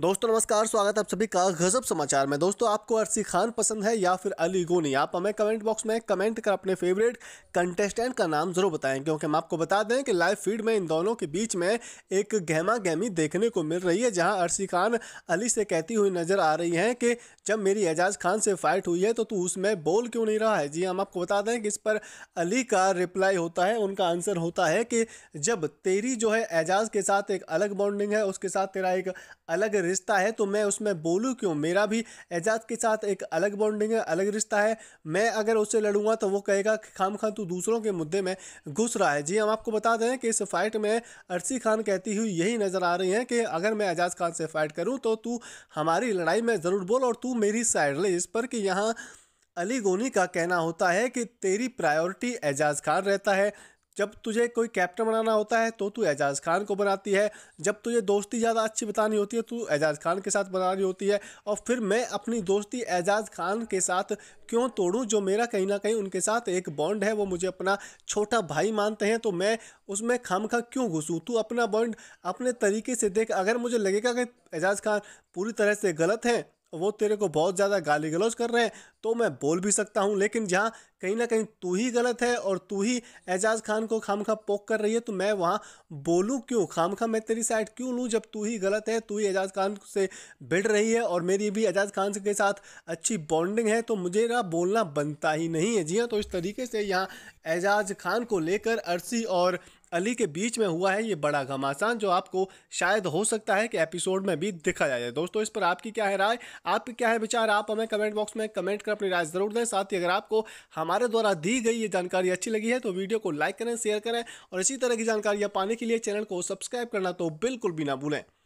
दोस्तों नमस्कार स्वागत है आप सभी का गजब समाचार में दोस्तों आपको अरसी खान पसंद है या फिर अली गोनी आप हमें कमेंट बॉक्स में कमेंट कर अपने फेवरेट कंटेस्टेंट का नाम जरूर बताएं क्योंकि हम आपको बता दें कि लाइव फीड में इन दोनों के बीच में एक गहमा गहमी देखने को मिल रही है जहां अरसी खान अली से कहती हुई नजर आ रही है कि जब मेरी एजाज खान से फाइट हुई है तो तू उसमें बोल क्यों नहीं रहा है जी हाँ, हम आपको बता दें कि इस पर अली का रिप्लाई होता है उनका आंसर होता है कि जब तेरी जो है एजाज के साथ एक अलग बॉन्डिंग है उसके साथ तेरा एक अलग रिश्ता है तो मैं उसमें बोलूँ क्यों मेरा भी एजाज के साथ एक अलग बॉन्डिंग है अलग रिश्ता है मैं अगर उससे लड़ूंगा तो वो कहेगा कि खाम खान तू दूसरों के मुद्दे में घुस रहा है जी हम आपको बता दें कि इस फाइट में अरसी खान कहती हुई यही नज़र आ रही हैं कि अगर मैं एजाज खान से फाइट करूँ तो तू हमारी लड़ाई में ज़रूर बोल और तू मेरी साइड ले इस पर कि यहाँ अली गोनी का कहना होता है कि तेरी प्रायोरिटी एजाज खान रहता है जब तुझे कोई कैप्टन बनाना होता है तो तू एजाज खान को बनाती है जब तुझे दोस्ती ज़्यादा अच्छी बतानी होती है तो एजाज खान के साथ बनानी होती है और फिर मैं अपनी दोस्ती एजाज खान के साथ क्यों तोड़ूँ जो मेरा कहीं ना कहीं उनके साथ एक बॉन्ड है वो मुझे अपना छोटा भाई मानते हैं तो मैं उसमें खाम खा क्यों घुसूँ तू अपना बॉन्ड अपने तरीके से देख अगर मुझे लगेगा कि एजाज खान पूरी तरह से गलत हैं वो तेरे को बहुत ज़्यादा गाली गलौज कर रहे हैं तो मैं बोल भी सकता हूँ लेकिन जहाँ कहीं ना कहीं तू ही गलत है और तू ही एजाज खान को खाम खा पोक कर रही है तो मैं वहाँ बोलूँ क्यों खाम खा मैं तेरी साइड क्यों लूँ जब तू ही गलत है तू ही एजाज खान से भिड़ रही है और मेरी भी एजाज खान के साथ अच्छी बॉन्डिंग है तो मुझे ना बोलना बनता ही नहीं है जी हाँ तो इस तरीके से यहाँ एजाज खान को लेकर अर्सी और अली के बीच में हुआ है ये बड़ा घमासान जो आपको शायद हो सकता है कि एपिसोड में भी दिखा जाए दोस्तों इस पर आपकी क्या है राय आपके क्या है विचार आप हमें कमेंट बॉक्स में कमेंट कर अपनी राय ज़रूर दें साथ ही अगर आपको हमारे द्वारा दी गई ये जानकारी अच्छी लगी है तो वीडियो को लाइक करें शेयर करें और इसी तरह की जानकारियाँ पाने के लिए चैनल को सब्सक्राइब करना तो बिल्कुल भी ना भूलें